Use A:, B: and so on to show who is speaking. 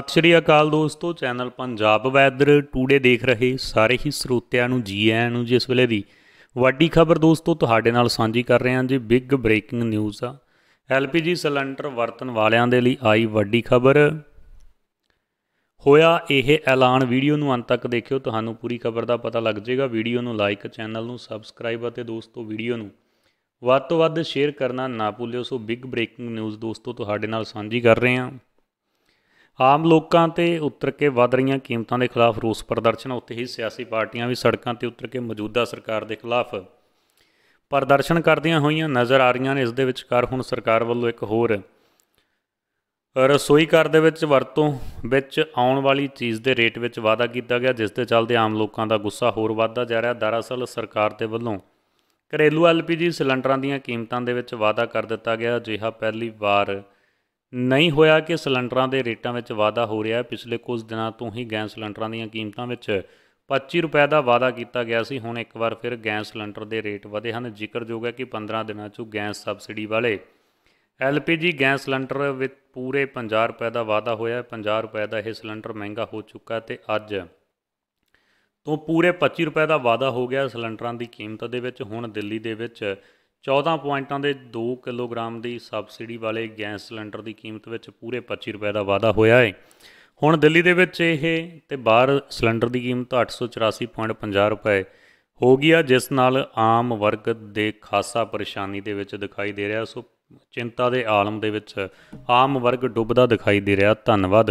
A: ਸਤਿ ਸ਼੍ਰੀ ਅਕਾਲ ਦੋਸਤੋ channel Punjab weather today ਦੇਖ ਰਹੇ ਸਾਰੇ ਹੀ ਸਰੋਤਿਆਂ ਨੂੰ ਜੀ ਆਇਆਂ ਨੂੰ ਜਿਸ ਵੇਲੇ ਦੀ ਵੱਡੀ ਖਬਰ ਦੋਸਤੋ ਤੁਹਾਡੇ ਨਾਲ ਸਾਂਝੀ ਕਰ ਰਹੇ ਹਾਂ ਜੀ ਬਿਗ ਬ੍ਰੇਕਿੰਗ ਨਿਊਜ਼ ਆ ਐਲਪੀਜੀ ਸਿਲੰਡਰ ਵਰਤਣ ਵਾਲਿਆਂ ਦੇ ਲਈ ਆਈ ਵੱਡੀ ਖਬਰ ਹੋਇਆ ਇਹ ਐਲਾਨ ਵੀਡੀਓ ਨੂੰ ਅੰਤ ਤੱਕ ਦੇਖਿਓ ਤੁਹਾਨੂੰ ਪੂਰੀ ਖਬਰ ਦਾ ਪਤਾ ਲੱਗ ਜਾਏਗਾ ਵੀਡੀਓ ਨੂੰ ਲਾਈਕ ਚੈਨਲ ਨੂੰ ਸਬਸਕ੍ਰਾਈਬ ਅਤੇ ਦੋਸਤੋ ਵੀਡੀਓ ਨੂੰ ਵੱਧ ਤੋਂ ਵੱਧ ਸ਼ੇਅਰ ਕਰਨਾ ਨਾ ਭੁੱਲਿਓ ਸੋ ਬਿਗ ਬ੍ਰੇਕਿੰਗ ਨਿਊਜ਼ ਦੋਸਤੋ ਤੁਹਾਡੇ ਨਾਲ ਸਾਂਝੀ ਕਰ ਰਹੇ ਹਾਂ ਆਮ ਲੋਕਾਂ ਤੇ ਉਤਰ ਕੇ ਵਧ ਰਹੀਆਂ ਕੀਮਤਾਂ ਦੇ ਖਿਲਾਫ ਰੋਸ ਪ੍ਰਦਰਸ਼ਨ ਉੱਤੇ ਹੀ ਸਿਆਸੀ ਪਾਰਟੀਆਂ ਵੀ ਸੜਕਾਂ ਤੇ ਉਤਰ ਕੇ ਮੌਜੂਦਾ ਸਰਕਾਰ ਦੇ ਖਿਲਾਫ ਪ੍ਰਦਰਸ਼ਨ ਕਰਦੀਆਂ ਹੋਈਆਂ ਨਜ਼ਰ ਆ ਰਹੀਆਂ ਨੇ ਇਸ ਦੇ ਵਿਚਕਾਰ ਹੁਣ ਸਰਕਾਰ ਵੱਲੋਂ ਇੱਕ ਹੋਰ ਰਸੋਈ ਘਰ ਦੇ ਵਿੱਚ ਵਰਤੋਂ ਵਿੱਚ ਆਉਣ ਵਾਲੀ ਚੀਜ਼ ਦੇ ਰੇਟ ਵਿੱਚ ਵਾਅਦਾ ਕੀਤਾ ਗਿਆ ਜਿਸ ਦੇ ਚੱਲਦੇ ਆਮ ਲੋਕਾਂ ਦਾ ਗੁੱਸਾ ਹੋਰ ਵੱਧਦਾ ਜਾ ਰਿਹਾ ਦਰਅਸਲ ਸਰਕਾਰ ਦੇ ਵੱਲੋਂ ਘਰੇਲੂ ਐਲਪੀਜੀ ਸਿਲੰਡਰਾਂ ਦੀਆਂ ਕੀਮਤਾਂ ਦੇ ਵਿੱਚ ਵਾਅਦਾ ਕਰ ਦਿੱਤਾ ਗਿਆ ਅਜਿਹਾ ਪਹਿਲੀ ਵਾਰ ਨਹੀਂ ਹੋਇਆ ਕਿ ਸਿਲੰਡਰਾਂ ਦੇ ਰੇਟਾਂ ਵਿੱਚ ਵਾਧਾ ਹੋ ਰਿਹਾ ਹੈ ਪਿਛਲੇ ਕੁਝ ਦਿਨਾਂ ਤੋਂ ਹੀ ਗੈਸ ਸਿਲੰਡਰਾਂ ਦੀਆਂ ਕੀਮਤਾਂ ਵਿੱਚ 25 ਰੁਪਏ ਦਾ ਵਾਅਦਾ ਕੀਤਾ ਗਿਆ ਸੀ ਹੁਣ ਇੱਕ ਵਾਰ ਫਿਰ ਗੈਸ ਸਿਲੰਡਰ ਦੇ ਰੇਟ ਵਧੇ ਹਨ ਜ਼ਿਕਰਯੋਗ ਹੈ ਕਿ 15 ਦਿਨਾਂ ਚੋਂ ਗੈਸ ਸਬਸਿਡੀ ਵਾਲੇ ਐਲਪੀਜੀ ਗੈਸ ਸਿਲੰਡਰ ਵਿੱਚ ਪੂਰੇ 50 ਰੁਪਏ ਦਾ ਵਾਅਦਾ ਹੋਇਆ 50 ਰੁਪਏ ਦਾ ਇਹ ਸਿਲੰਡਰ ਮਹਿੰਗਾ ਹੋ ਚੁੱਕਾ ਹੈ ਤੇ ਅੱਜ ਤੋਂ ਪੂਰੇ 25 ਰੁਪਏ ਦਾ ਵਾਅਦਾ ਹੋ ਗਿਆ ਸਿਲੰਡਰਾਂ ਦੀ ਕੀਮਤ ਦੇ ਵਿੱਚ ਹੁਣ ਦਿੱਲੀ ਦੇ ਵਿੱਚ 14 ਪੁਆਇੰਟਾਂ ਦੇ 2 ਕਿਲੋਗ੍ਰਾਮ ਦੀ ਸਬਸਿਡੀ ਵਾਲੇ ਗੈਸ ਸਿਲੰਡਰ ਦੀ ਕੀਮਤ ਵਿੱਚ ਪੂਰੇ 25 ਰੁਪਏ ਦਾ ਵਾਧਾ ਹੋਇਆ ਹੈ ਹੁਣ ਦਿੱਲੀ ਦੇ ਵਿੱਚ ਇਹ ਤੇ ਬਾਹਰ ਸਿਲੰਡਰ ਦੀ ਕੀਮਤ 884.50 ਰੁਪਏ ਹੋ ਗਈ ਆ ਜਿਸ ਨਾਲ ਆਮ ਵਰਗ ਦੇ ਖਾਸਾ ਪਰੇਸ਼ਾਨੀ ਦੇ ਵਿੱਚ ਦਿਖਾਈ ਦੇ ਰਿਹਾ ਸੋ ਚਿੰਤਾ ਦੇ ਆਲਮ ਦੇ ਵਿੱਚ ਆਮ ਵਰਗ ਡੁੱਬਦਾ ਦਿਖਾਈ ਦੇ ਰਿਹਾ ਧੰਨਵਾਦ